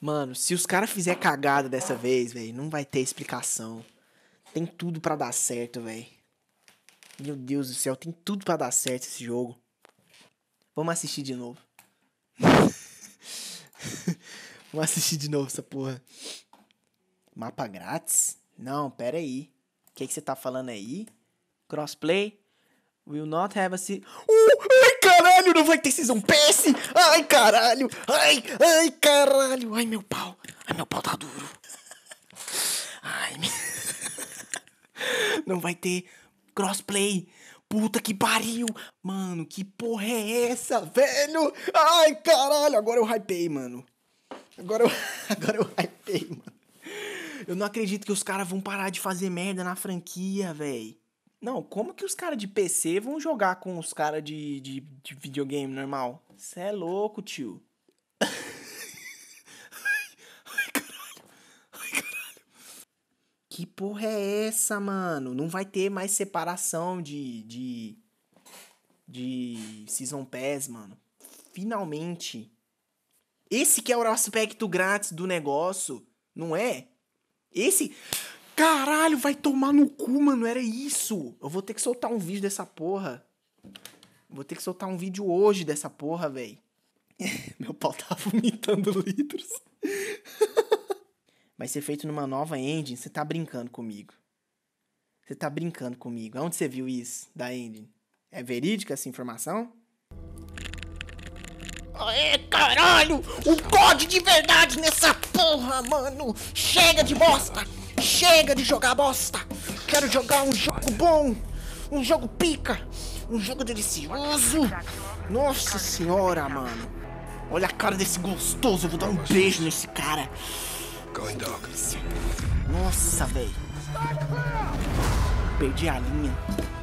Mano, se os caras fizer cagada dessa vez, velho, não vai ter explicação. Tem tudo para dar certo, velho. Meu Deus do céu, tem tudo para dar certo esse jogo. Vamos assistir de novo. Vamos assistir de novo essa porra. Mapa grátis? Não, pera aí. O que, que você tá falando aí? Crossplay? Will not have a season. Uh, ai, caralho, não vai ter season pass! Ai, caralho! Ai, ai, caralho! Ai, meu pau! Ai, meu pau tá duro! Ai, me... Não vai ter crossplay! Puta que pariu! Mano, que porra é essa, velho? Ai, caralho! Agora eu hypei, mano. Agora eu, agora eu hypei, mano. Eu não acredito que os caras vão parar de fazer merda na franquia, velho. Não, como que os caras de PC vão jogar com os caras de, de, de, videogame normal? Você é louco, tio. ai, ai, caralho. Ai, caralho. Que porra é essa, mano? Não vai ter mais separação de. de. de Season Pass, mano. Finalmente. Esse que é o aspecto grátis do negócio, não é? Esse. Caralho, vai tomar no cu, mano. Era isso. Eu vou ter que soltar um vídeo dessa porra. Vou ter que soltar um vídeo hoje dessa porra, velho. Meu pau tá vomitando litros. vai ser feito numa nova engine. Você tá brincando comigo. Você tá brincando comigo. Onde você viu isso da engine? É verídica essa informação? Aê, caralho! O God de verdade nessa porra, mano! Chega de bosta! Chega de jogar bosta! Quero jogar um jogo bom! Um jogo pica! Um jogo delicioso! Nossa senhora, mano! Olha a cara desse gostoso, eu vou dar um beijo nesse cara! Nossa, velho! Perdi a linha!